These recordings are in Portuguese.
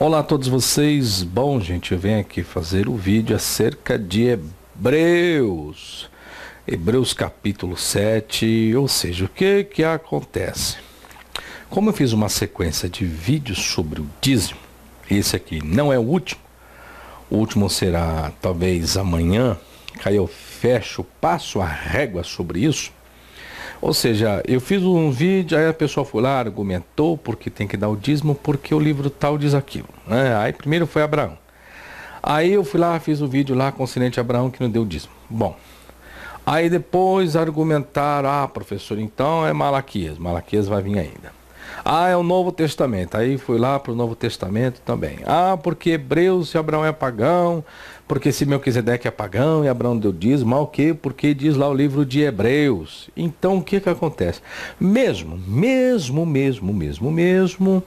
Olá a todos vocês. Bom, gente, eu venho aqui fazer o um vídeo acerca de Hebreus. Hebreus capítulo 7, ou seja, o que que acontece? Como eu fiz uma sequência de vídeos sobre o dízimo, esse aqui não é o último. O último será talvez amanhã, que aí eu fecho, passo a régua sobre isso. Ou seja, eu fiz um vídeo, aí a pessoa foi lá, argumentou porque tem que dar o dízimo, porque o livro tal diz aquilo. Né? Aí primeiro foi Abraão. Aí eu fui lá, fiz o um vídeo lá com o sinente Abraão que não deu o dízimo. Bom, aí depois argumentaram, ah professor, então é Malaquias, Malaquias vai vir ainda. Ah, é o Novo Testamento. Aí fui lá para o Novo Testamento também. Ah, porque Hebreus e Abraão é pagão, porque se Melquisedeque é pagão e Abraão deu dízimo, mal ah, que porque diz lá o livro de Hebreus. Então o que que acontece? Mesmo, mesmo, mesmo, mesmo, mesmo,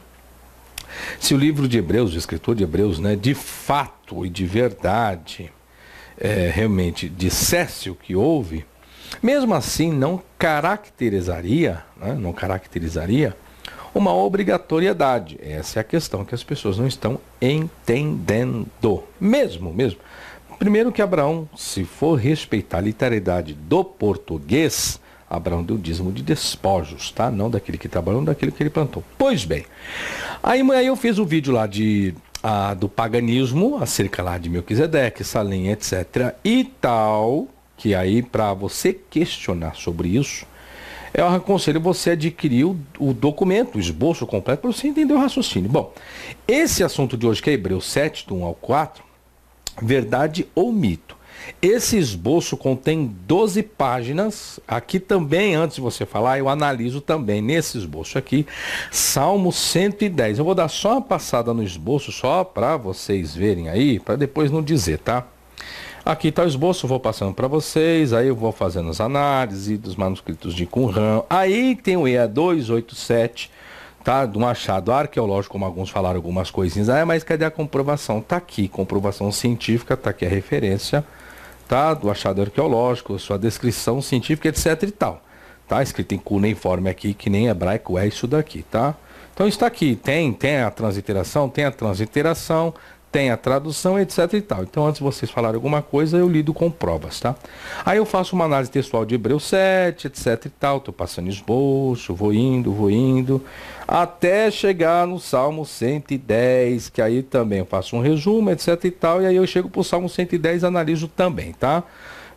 se o livro de Hebreus, o escritor de Hebreus, né, de fato e de verdade, é, realmente dissesse o que houve, mesmo assim não caracterizaria, né, não caracterizaria uma obrigatoriedade. Essa é a questão que as pessoas não estão entendendo. Mesmo, mesmo. Primeiro que Abraão, se for respeitar a literalidade do português, Abraão deu dízimo de despojos, tá? Não daquele que trabalhou, daquele que ele plantou. Pois bem, aí, aí eu fiz o um vídeo lá de do paganismo, acerca lá de Melquisedeque, Salim, etc. e tal, que aí para você questionar sobre isso, eu é aconselho você adquirir o, o documento, o esboço completo, para você entender o raciocínio. Bom, esse assunto de hoje, que é Hebreus 7, do 1 ao 4, verdade ou mito. Esse esboço contém 12 páginas. Aqui também, antes de você falar, eu analiso também nesse esboço aqui, Salmo 110. Eu vou dar só uma passada no esboço, só para vocês verem aí, para depois não dizer, tá? Aqui está o esboço, vou passando para vocês, aí eu vou fazendo as análises dos manuscritos de Qumran. Aí tem o EA 287, tá? De um achado arqueológico, como alguns falaram algumas coisinhas. Ah, mas cadê a comprovação? Tá aqui, comprovação científica, tá aqui a referência, tá? Do achado arqueológico, sua descrição científica, etc e tal. Tá escrito em cuneiforme aqui, que nem hebraico é isso daqui, tá? Então está aqui, tem, tem a transiteração, tem a transiteração, tem a tradução, etc e tal. Então, antes de vocês falarem alguma coisa, eu lido com provas, tá? Aí eu faço uma análise textual de Hebreu 7, etc e tal, estou passando esboço, vou indo, vou indo, até chegar no Salmo 110, que aí também eu faço um resumo, etc e tal, e aí eu chego pro Salmo 110 e analiso também, tá?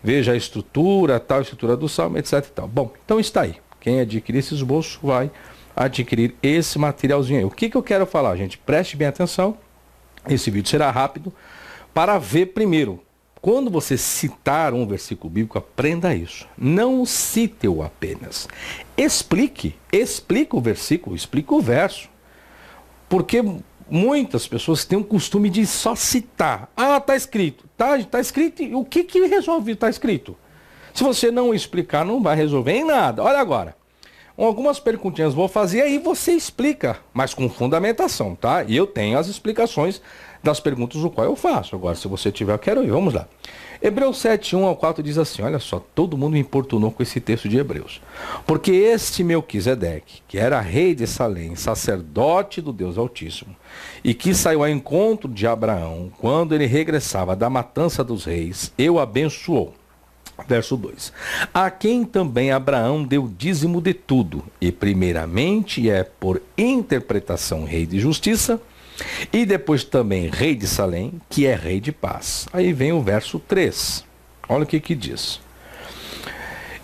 Veja a estrutura, tal, a estrutura do Salmo, etc e tal. Bom, então está aí. Quem adquirir esse esboço vai adquirir esse materialzinho aí. O que, que eu quero falar, gente? Preste bem atenção esse vídeo será rápido para ver primeiro. Quando você citar um versículo bíblico, aprenda isso. Não cite-o apenas. Explique, explique o versículo, explique o verso. Porque muitas pessoas têm o costume de só citar. Ah, está escrito. Está tá escrito. E o que, que resolve Está escrito? Se você não explicar, não vai resolver em nada. Olha agora algumas perguntinhas vou fazer aí você explica, mas com fundamentação, tá? E eu tenho as explicações das perguntas do qual eu faço. Agora, se você tiver, eu quero ir. Vamos lá. Hebreus 7, 1 ao 4 diz assim: Olha só, todo mundo me importunou com esse texto de Hebreus. Porque este Melquisedeque, que era rei de Salém, sacerdote do Deus Altíssimo, e que saiu ao encontro de Abraão, quando ele regressava da matança dos reis, eu abençoou. Verso 2: A quem também Abraão deu dízimo de tudo, e primeiramente é por interpretação rei de justiça, e depois também rei de Salém, que é rei de paz. Aí vem o verso 3. Olha o que que diz.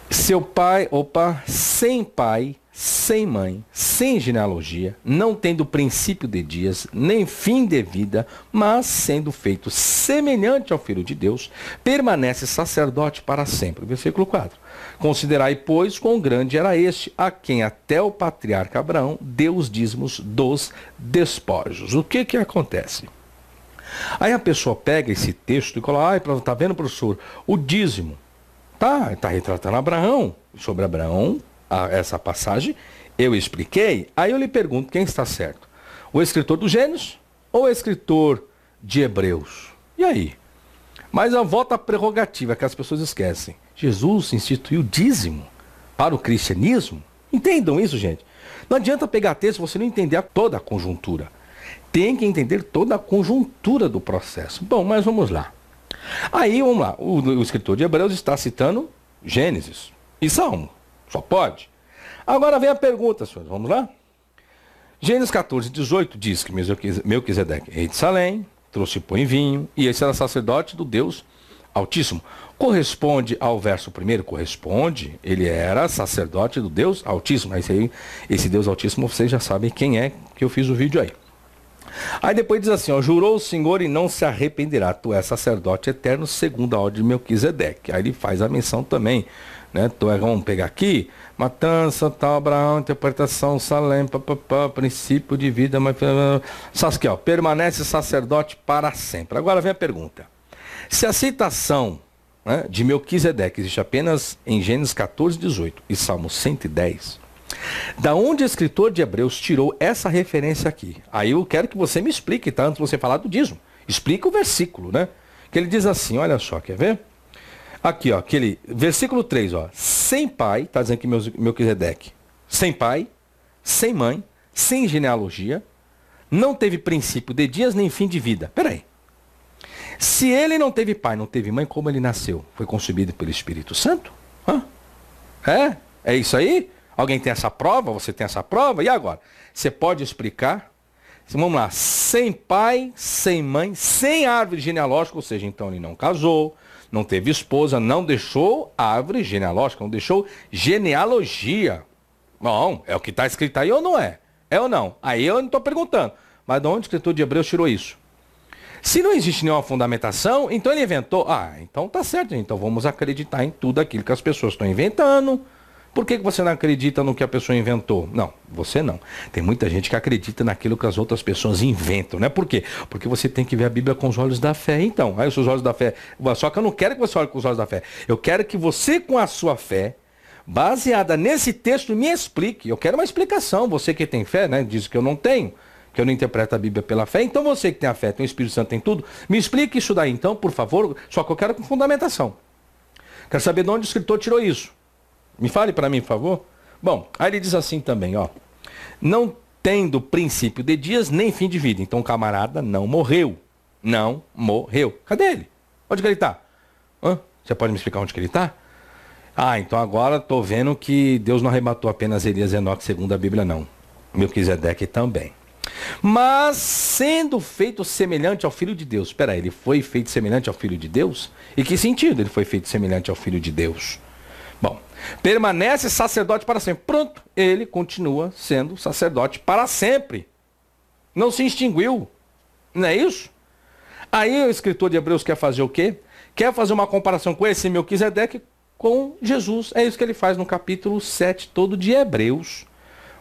Seu pai, opa, sem pai, sem mãe, sem genealogia, não tendo princípio de dias, nem fim de vida, mas sendo feito semelhante ao Filho de Deus, permanece sacerdote para sempre. Versículo 4. Considerai, pois, quão grande era este, a quem até o patriarca Abraão deu os dízimos dos despojos. O que que acontece? Aí a pessoa pega esse texto e coloca, ai, tá vendo, professor, o dízimo. Tá, está retratando Abraão. Sobre Abraão, a essa passagem, eu expliquei, aí eu lhe pergunto quem está certo: o escritor do Gênesis ou o escritor de Hebreus? E aí? Mas a volta à prerrogativa que as pessoas esquecem. Jesus instituiu dízimo para o cristianismo? Entendam isso, gente. Não adianta pegar texto se você não entender toda a conjuntura. Tem que entender toda a conjuntura do processo. Bom, mas vamos lá. Aí, vamos lá. O, o escritor de Hebreus está citando Gênesis e Salmo. Só pode. Agora vem a pergunta, senhores. Vamos lá? Gênesis 14, 18 diz que Melquisedeque, é rei de Salém, trouxe pão e vinho, e esse era sacerdote do Deus Altíssimo. Corresponde ao verso primeiro? Corresponde. Ele era sacerdote do Deus Altíssimo. Esse, aí, esse Deus Altíssimo, vocês já sabem quem é, que eu fiz o vídeo aí. Aí depois diz assim, ó, jurou o Senhor e não se arrependerá, tu és sacerdote eterno, segundo a ordem de Melquisedeque. Aí ele faz a menção também né? Então é, vamos pegar aqui, matança, tal, Abraão, interpretação, Salem, papapá, princípio de vida, mas... Só ó, permanece sacerdote para sempre. Agora vem a pergunta. Se a citação né, de Melquisedeque existe apenas em Gênesis 14, 18 e Salmo 110, da onde o escritor de Hebreus tirou essa referência aqui? Aí eu quero que você me explique, tá? Antes de você falar do dízimo. Explica o versículo, né? Que ele diz assim, olha só, quer ver? Aqui, ó, aquele versículo 3, ó. Sem pai, está dizendo que meu, Melquisedeque, sem pai, sem mãe, sem genealogia, não teve princípio de dias nem fim de vida. Peraí. Se ele não teve pai, não teve mãe, como ele nasceu? Foi consumido pelo Espírito Santo? Hã? É? É isso aí? Alguém tem essa prova? Você tem essa prova? E agora? Você pode explicar? Vamos lá. Sem pai, sem mãe, sem árvore genealógica, ou seja, então ele não casou, não teve esposa, não deixou árvore genealógica, não deixou genealogia. Não, é o que está escrito aí ou não é? É ou não? Aí eu não estou perguntando. Mas de onde o escritor de Hebreus tirou isso? Se não existe nenhuma fundamentação, então ele inventou. Ah, então tá certo, então vamos acreditar em tudo aquilo que as pessoas estão inventando. Por que, que você não acredita no que a pessoa inventou? Não, você não. Tem muita gente que acredita naquilo que as outras pessoas inventam, né? Por quê? Porque você tem que ver a Bíblia com os olhos da fé. Então, aí os seus olhos da fé. Só que eu não quero que você olhe com os olhos da fé. Eu quero que você, com a sua fé, baseada nesse texto, me explique. Eu quero uma explicação. Você que tem fé, né? Diz que eu não tenho que eu não interpreto a Bíblia pela fé. Então você que tem a fé, tem o Espírito Santo, tem tudo, me explique isso daí então, por favor. Só que eu quero com fundamentação. Quero saber de onde o escritor tirou isso. Me fale para mim, por favor. Bom, aí ele diz assim também, ó. Não tendo princípio de dias nem fim de vida. Então o camarada não morreu. Não morreu. Cadê ele? Onde que ele está? Você pode me explicar onde que ele está? Ah, então agora estou vendo que Deus não arrebatou apenas Elias e Enoque segundo a Bíblia, não. Melquisedeque também. Mas sendo feito semelhante ao Filho de Deus. Espera aí, ele foi feito semelhante ao Filho de Deus? E que sentido ele foi feito semelhante ao Filho de Deus? Permanece sacerdote para sempre. Pronto, ele continua sendo sacerdote para sempre. Não se extinguiu. Não é isso? Aí o escritor de Hebreus quer fazer o quê? Quer fazer uma comparação com esse Melquisedeque com Jesus. É isso que ele faz no capítulo 7 todo de Hebreus.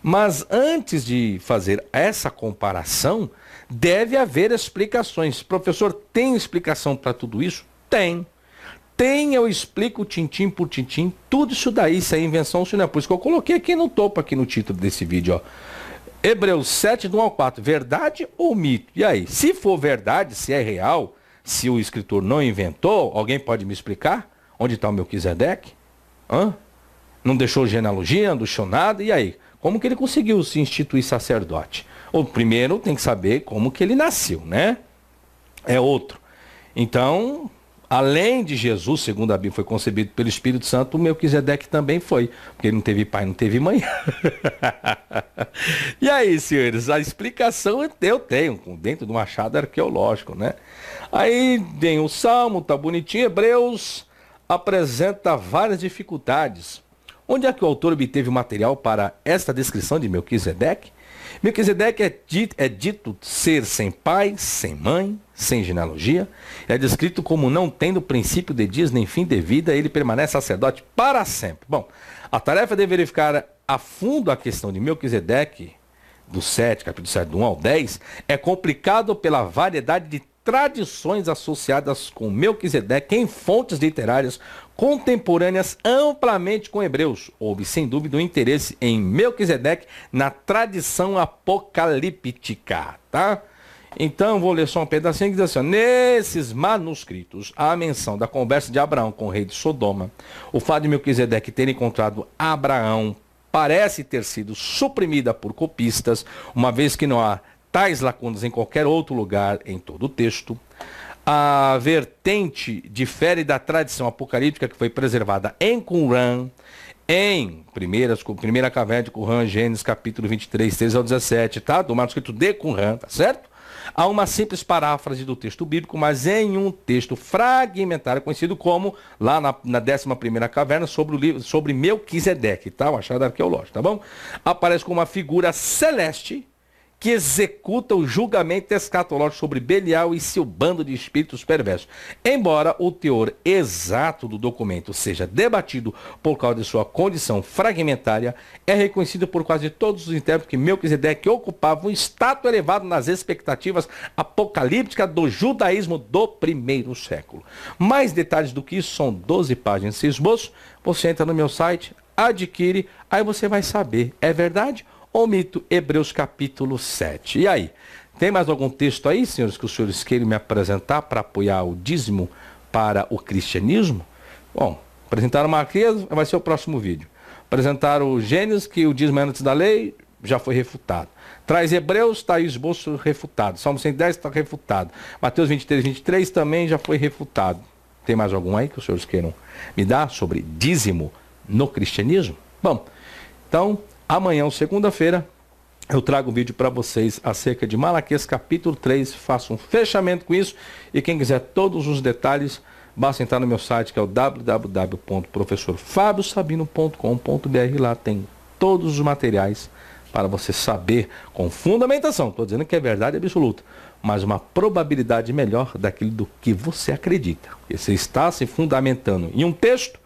Mas antes de fazer essa comparação, deve haver explicações. Professor, tem explicação para tudo isso? Tem tem, eu explico tintim por tintim, tudo isso daí, isso é invenção, isso não é por isso que eu coloquei aqui no topo, aqui no título desse vídeo, ó. Hebreus 7, do 1 ao 4, verdade ou mito? E aí, se for verdade, se é real, se o escritor não inventou, alguém pode me explicar? Onde está o Melquisedeque? Hã? Não deixou genealogia, não deixou nada, e aí? Como que ele conseguiu se instituir sacerdote? O primeiro tem que saber como que ele nasceu, né? É outro. Então, Além de Jesus, segundo a Bíblia, foi concebido pelo Espírito Santo, o Melquisedeque também foi, porque ele não teve pai, não teve mãe. e aí, senhores, a explicação eu tenho, dentro de machado arqueológico, né? Aí tem o Salmo, tá bonitinho, Hebreus apresenta várias dificuldades. Onde é que o autor obteve o material para esta descrição de Melquisedeque? Melquisedeque é dito, é dito ser sem pai, sem mãe, sem genealogia. É descrito como não tendo princípio de dias nem fim de vida, ele permanece sacerdote para sempre. Bom, a tarefa de verificar a fundo a questão de Melquisedeque, do 7, capítulo 7, do 1 ao 10, é complicado pela variedade de tradições associadas com Melquisedeque em fontes literárias contemporâneas amplamente com hebreus. Houve, sem dúvida, um interesse em Melquisedeque na tradição apocalíptica, tá? Então, vou ler só um pedacinho que diz assim: Nesses manuscritos, há a menção da conversa de Abraão com o rei de Sodoma, o fato de Melquisedeque ter encontrado Abraão parece ter sido suprimida por copistas, uma vez que não há tais lacunas em qualquer outro lugar em todo o texto. A vertente difere da tradição apocalíptica que foi preservada em Qumran, em primeiras, primeira caverna de Qumran, Gênesis capítulo 23, 13 ao 17, tá? Do manuscrito de Qumran, tá certo? Há uma simples paráfrase do texto bíblico, mas em um texto fragmentário conhecido como, lá na, na 11 caverna, sobre o livro, sobre Melquisedeque, tá? O achado arqueológico, tá bom? Aparece com uma figura celeste que executa o julgamento escatológico sobre Belial e seu bando de espíritos perversos. Embora o teor exato do documento seja debatido por causa de sua condição fragmentária, é reconhecido por quase todos os intérpretes que Melquisedeque ocupava um status elevado nas expectativas apocalípticas do judaísmo do primeiro século. Mais detalhes do que isso são 12 páginas. de esboço, você entra no meu site, adquire, aí você vai saber. É verdade? Omito Hebreus capítulo 7. E aí, tem mais algum texto aí, senhores, que os senhores queiram me apresentar para apoiar o dízimo para o cristianismo? Bom, apresentaram Maquias, vai ser o próximo vídeo. Apresentaram o Gênesis, que o dízimo é antes da lei, já foi refutado. Traz Hebreus, está aí o esboço refutado. Salmo 110 está refutado. Mateus 23, 23 também já foi refutado. Tem mais algum aí que os senhores queiram me dar sobre dízimo no cristianismo? Bom, então Amanhã, segunda-feira, eu trago um vídeo para vocês acerca de Malaquias capítulo 3, faço um fechamento com isso e quem quiser todos os detalhes, basta entrar no meu site que é o www.professorfabiosabino.com.br, lá tem todos os materiais para você saber com fundamentação, estou dizendo que é verdade absoluta, mas uma probabilidade melhor daquilo do que você acredita. Porque você está se fundamentando em um texto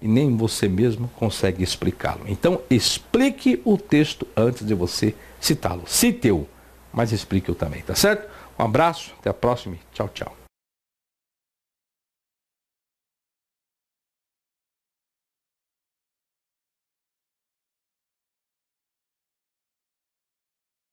e nem você mesmo consegue explicá-lo. Então, explique o texto antes de você citá-lo. Cite-o, mas explique-o também, tá certo? Um abraço, até a próxima. Tchau, tchau.